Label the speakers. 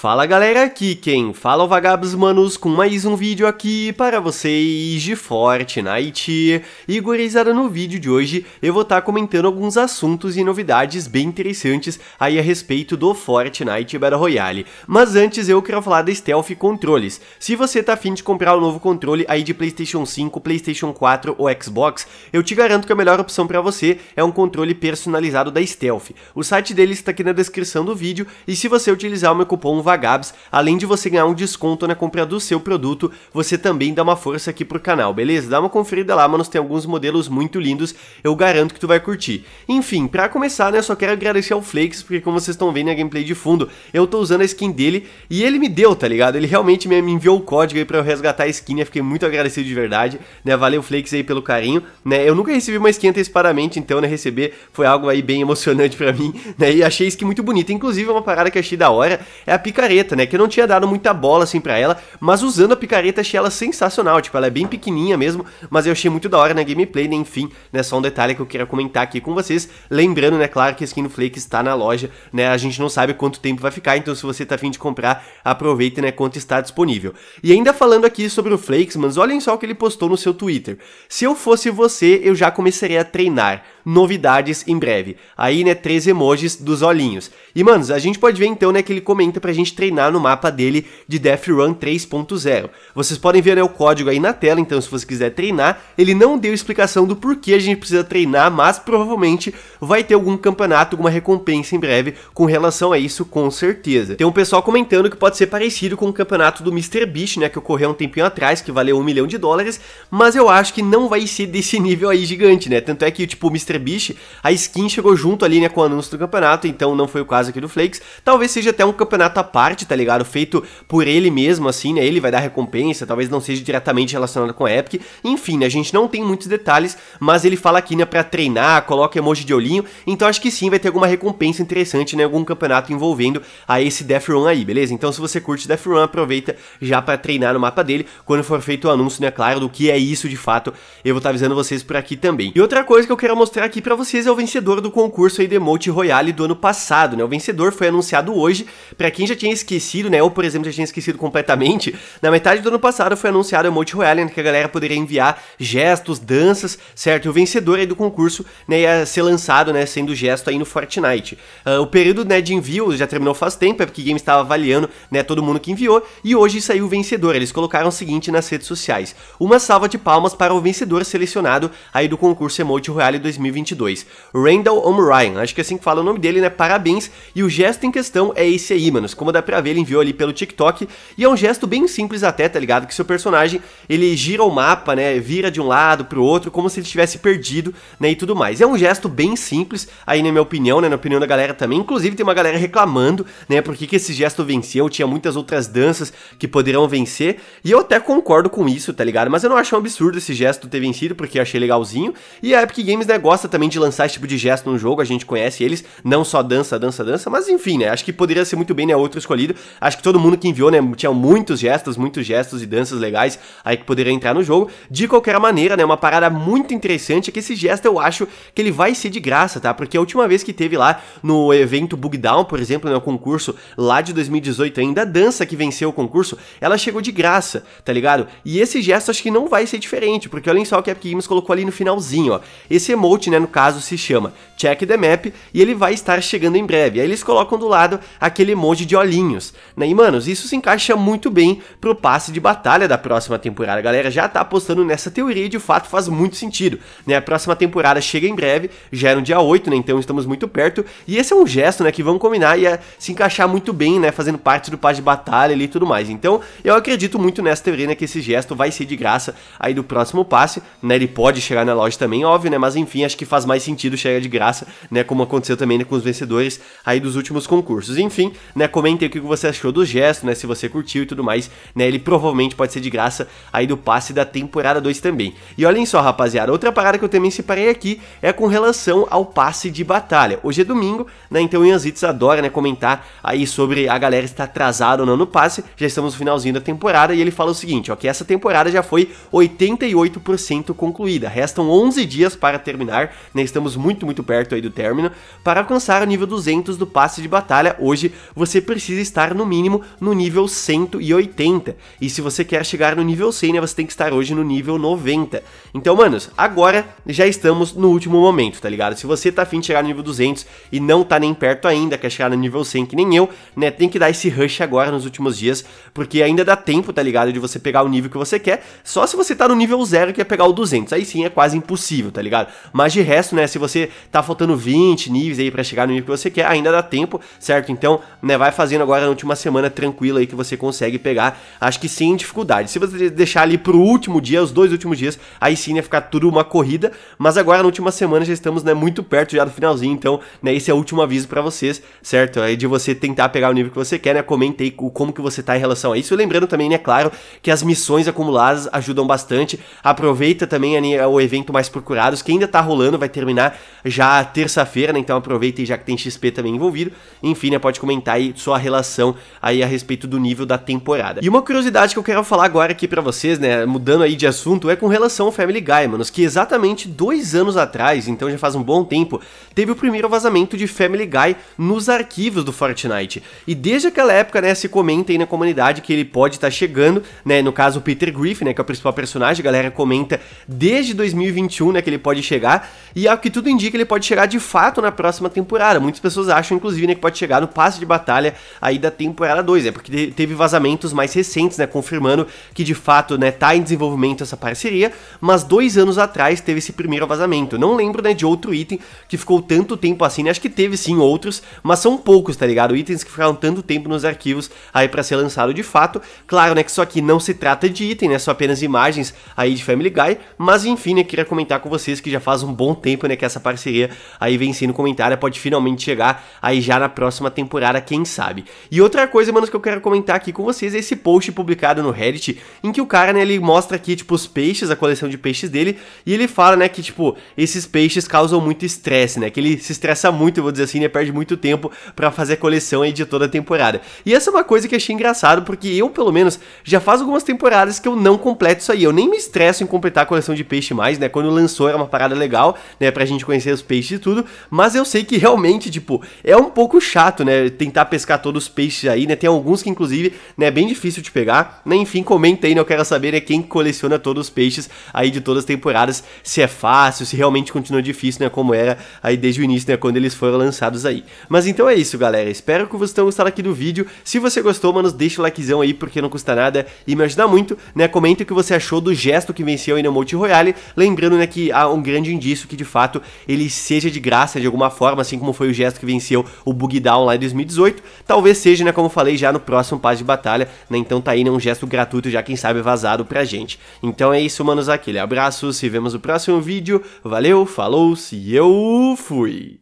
Speaker 1: Fala galera, aqui quem fala é o Vagabos Manos com mais um vídeo aqui para vocês de Fortnite. E gurizada, no vídeo de hoje eu vou estar tá comentando alguns assuntos e novidades bem interessantes aí a respeito do Fortnite Battle Royale. Mas antes eu quero falar da Stealth Controles. Se você tá afim de comprar o um novo controle aí de Playstation 5, Playstation 4 ou Xbox, eu te garanto que a melhor opção para você é um controle personalizado da Stealth. O site deles está aqui na descrição do vídeo e se você utilizar o meu cupom Vagabs, além de você ganhar um desconto na compra do seu produto, você também dá uma força aqui pro canal, beleza? Dá uma conferida lá, mano, tem alguns modelos muito lindos, eu garanto que tu vai curtir. Enfim, pra começar, né, só quero agradecer ao Flakes, porque como vocês estão vendo na gameplay de fundo, eu tô usando a skin dele e ele me deu, tá ligado? Ele realmente me enviou o código aí pra eu resgatar a skin, né, fiquei muito agradecido de verdade, né, valeu Flakes aí pelo carinho, né, eu nunca recebi uma skin antecipadamente, então, né, receber foi algo aí bem emocionante pra mim, né, e achei a skin muito bonita, inclusive é uma parada que achei da hora, é a pica picareta, né? Que eu não tinha dado muita bola assim pra ela, mas usando a picareta achei ela sensacional. Tipo, ela é bem pequenininha mesmo, mas eu achei muito da hora na gameplay, né? Enfim, né? Só um detalhe que eu queria comentar aqui com vocês. Lembrando, né? Claro que a skin do Flake está na loja, né? A gente não sabe quanto tempo vai ficar, então se você tá afim de comprar, aproveita, né? Quanto está disponível. E ainda falando aqui sobre o Flakes, mas olhem só o que ele postou no seu Twitter. Se eu fosse você, eu já começaria a treinar novidades em breve. Aí, né, três emojis dos olhinhos. E, manos, a gente pode ver então, né, que ele comenta pra gente treinar no mapa dele de Death Run 3.0. Vocês podem ver, né, o código aí na tela, então se você quiser treinar, ele não deu explicação do porquê a gente precisa treinar, mas provavelmente vai ter algum campeonato, alguma recompensa em breve com relação a isso, com certeza. Tem um pessoal comentando que pode ser parecido com o campeonato do Mr. Beast, né, que ocorreu um tempinho atrás, que valeu um milhão de dólares, mas eu acho que não vai ser desse nível aí gigante, né, tanto é que, tipo, o Mr Derbiche, a skin chegou junto ali, né, com o anúncio do campeonato, então não foi o caso aqui do Flakes. Talvez seja até um campeonato à parte, tá ligado? Feito por ele mesmo, assim, né? Ele vai dar recompensa, talvez não seja diretamente relacionado com a Epic. Enfim, né, a gente não tem muitos detalhes, mas ele fala aqui, né, pra treinar, coloca emoji de olhinho, então acho que sim vai ter alguma recompensa interessante, né, algum campeonato envolvendo a esse Death Run aí, beleza? Então se você curte Death Run, aproveita já para treinar no mapa dele, quando for feito o anúncio, né, claro, do que é isso de fato, eu vou estar tá avisando vocês por aqui também. E outra coisa que eu quero mostrar aqui para vocês é o vencedor do concurso aí Demote Royale do ano passado, né? O vencedor foi anunciado hoje, para quem já tinha esquecido, né? ou por exemplo, já tinha esquecido completamente, na metade do ano passado foi anunciado o Emote Royale, né? que a galera poderia enviar gestos, danças, certo? E o vencedor aí do concurso, né, ia ser lançado, né, sendo gesto aí no Fortnite. Uh, o período, né, de envio já terminou faz tempo, é porque game estava avaliando, né, todo mundo que enviou, e hoje saiu o vencedor. Eles colocaram o seguinte nas redes sociais: uma salva de palmas para o vencedor selecionado aí do concurso Emote Royale 2020 2022. Randall O'Brien, acho que é assim que fala o nome dele, né? Parabéns. E o gesto em questão é esse aí, manos. Como dá pra ver, ele enviou ali pelo TikTok. E é um gesto bem simples até, tá ligado? Que seu personagem, ele gira o mapa, né? Vira de um lado pro outro, como se ele estivesse perdido, né? E tudo mais. É um gesto bem simples, aí na minha opinião, né? Na opinião da galera também. Inclusive tem uma galera reclamando, né? Por que, que esse gesto venceu? Tinha muitas outras danças que poderão vencer. E eu até concordo com isso, tá ligado? Mas eu não acho um absurdo esse gesto ter vencido, porque eu achei legalzinho. E a Epic Games, né? gosta também de lançar esse tipo de gesto no jogo, a gente conhece eles, não só dança, dança, dança, mas enfim, né? Acho que poderia ser muito bem, né? Outro escolhido. Acho que todo mundo que enviou, né? Tinha muitos gestos, muitos gestos e danças legais aí que poderia entrar no jogo. De qualquer maneira, né? Uma parada muito interessante é que esse gesto eu acho que ele vai ser de graça, tá? Porque a última vez que teve lá no evento Down por exemplo, né? O concurso lá de 2018 ainda, a dança que venceu o concurso, ela chegou de graça, tá ligado? E esse gesto acho que não vai ser diferente, porque olhem só o que a Epic Games colocou ali no finalzinho, ó. Esse emote né, no caso, se chama Check the Map e ele vai estar chegando em breve. Aí eles colocam do lado aquele emoji de olhinhos, né? E, manos, isso se encaixa muito bem pro passe de batalha da próxima temporada. A galera já tá apostando nessa teoria e, de fato, faz muito sentido, né? A próxima temporada chega em breve, já é no dia 8, né? Então estamos muito perto. E esse é um gesto, né, que vão combinar e é se encaixar muito bem, né, fazendo parte do passe de batalha ali e tudo mais. Então, eu acredito muito nessa teoria, né, que esse gesto vai ser de graça aí do próximo passe, né? Ele pode chegar na loja também, óbvio, né? Mas, enfim, acho que faz mais sentido chegar de graça, né? Como aconteceu também né, com os vencedores aí dos últimos concursos. Enfim, né? Comentem o que você achou do gesto, né? Se você curtiu e tudo mais, né? Ele provavelmente pode ser de graça aí do passe da temporada 2 também. E olhem só, rapaziada, outra parada que eu também separei aqui é com relação ao passe de batalha. Hoje é domingo, né? Então o Yanzits adora, né? Comentar aí sobre a galera estar atrasada ou não no passe. Já estamos no finalzinho da temporada e ele fala o seguinte, ó, que essa temporada já foi 88% concluída. Restam 11 dias para terminar né? Estamos muito, muito perto aí do término. Para alcançar o nível 200 do passe de batalha, hoje você precisa estar no mínimo no nível 180. E se você quer chegar no nível 100, né, você tem que estar hoje no nível 90. Então, manos, agora já estamos no último momento, tá ligado? Se você tá afim de chegar no nível 200 e não tá nem perto ainda, quer chegar no nível 100 que nem eu, né, tem que dar esse rush agora nos últimos dias, porque ainda dá tempo, tá ligado, de você pegar o nível que você quer, só se você tá no nível 0 que é pegar o 200, aí sim é quase impossível, tá ligado? Mas de resto, né, se você tá faltando 20 níveis aí para chegar no nível que você quer, ainda dá tempo, certo? Então, né, vai fazendo agora na última semana tranquila aí que você consegue pegar, acho que sem dificuldade. Se você deixar ali pro último dia, os dois últimos dias, aí sim ia ficar tudo uma corrida, mas agora na última semana já estamos, né, muito perto já do finalzinho, então, né, esse é o último aviso para vocês, certo? Aí de você tentar pegar o nível que você quer, né, comenta aí como que você tá em relação a isso, e lembrando também, né, claro, que as missões acumuladas ajudam bastante, aproveita também o evento mais procurados, que ainda tá rolando vai terminar já terça-feira, né? Então aproveita e já que tem XP também envolvido. Enfim, né? Pode comentar aí sua relação aí a respeito do nível da temporada. E uma curiosidade que eu quero falar agora aqui para vocês, né? Mudando aí de assunto, é com relação ao Family Guy, manos, que exatamente dois anos atrás, então já faz um bom tempo, teve o primeiro vazamento de Family Guy nos arquivos do Fortnite. E desde aquela época, né, se comenta aí na comunidade que ele pode estar tá chegando, né? No caso, o Peter Griffin, né? Que é o principal personagem, a galera comenta desde 2021, né? Que ele pode chegar. E ao que tudo indica, ele pode chegar de fato na próxima temporada. Muitas pessoas acham, inclusive, né, que pode chegar no passe de batalha aí da temporada 2, né? Porque teve vazamentos mais recentes, né? Confirmando que de fato, né, tá em desenvolvimento essa parceria. Mas dois anos atrás teve esse primeiro vazamento. Não lembro, né, de outro item que ficou tanto tempo assim, né? Acho que teve sim outros, mas são poucos, tá ligado? Itens que ficaram tanto tempo nos arquivos aí para ser lançado de fato. Claro, né, que isso aqui não se trata de item, né? Só apenas imagens aí de Family Guy. Mas enfim, né, queria comentar com vocês que já faz um bom tempo, né, que essa parceria aí vem sendo comentada, pode finalmente chegar aí já na próxima temporada, quem sabe. E outra coisa, mano que eu quero comentar aqui com vocês é esse post publicado no Reddit, em que o cara, né, ele mostra aqui, tipo, os peixes, a coleção de peixes dele, e ele fala, né, que, tipo, esses peixes causam muito estresse, né, que ele se estressa muito, eu vou dizer assim, né, perde muito tempo para fazer a coleção aí de toda a temporada. E essa é uma coisa que achei engraçado, porque eu, pelo menos, já faz algumas temporadas que eu não completo isso aí, eu nem me estresso em completar a coleção de peixe mais, né, quando lançou era uma parada legal, tal, né, pra gente conhecer os peixes e tudo, mas eu sei que realmente, tipo, é um pouco chato, né, tentar pescar todos os peixes aí, né, tem alguns que, inclusive, né, é bem difícil de pegar, né, enfim, comenta aí, né, eu quero saber né, quem coleciona todos os peixes aí de todas as temporadas, se é fácil, se realmente continua difícil, né, como era aí desde o início, né, quando eles foram lançados aí. Mas então é isso, galera, espero que vocês tenham gostado aqui do vídeo, se você gostou, mano, deixa o likezão aí, porque não custa nada e me ajuda muito, né, comenta o que você achou do gesto que venceu aí no Multi Royale, lembrando, né, que há um grande indício isso que de fato ele seja de graça de alguma forma, assim como foi o gesto que venceu o Bug Down lá em 2018. Talvez seja, né, como falei, já no próximo paz de batalha, né? Então tá aí né, um gesto gratuito, já quem sabe vazado pra gente. Então é isso, manos, aquele abraço, se vemos no próximo vídeo. Valeu, falou, se eu fui.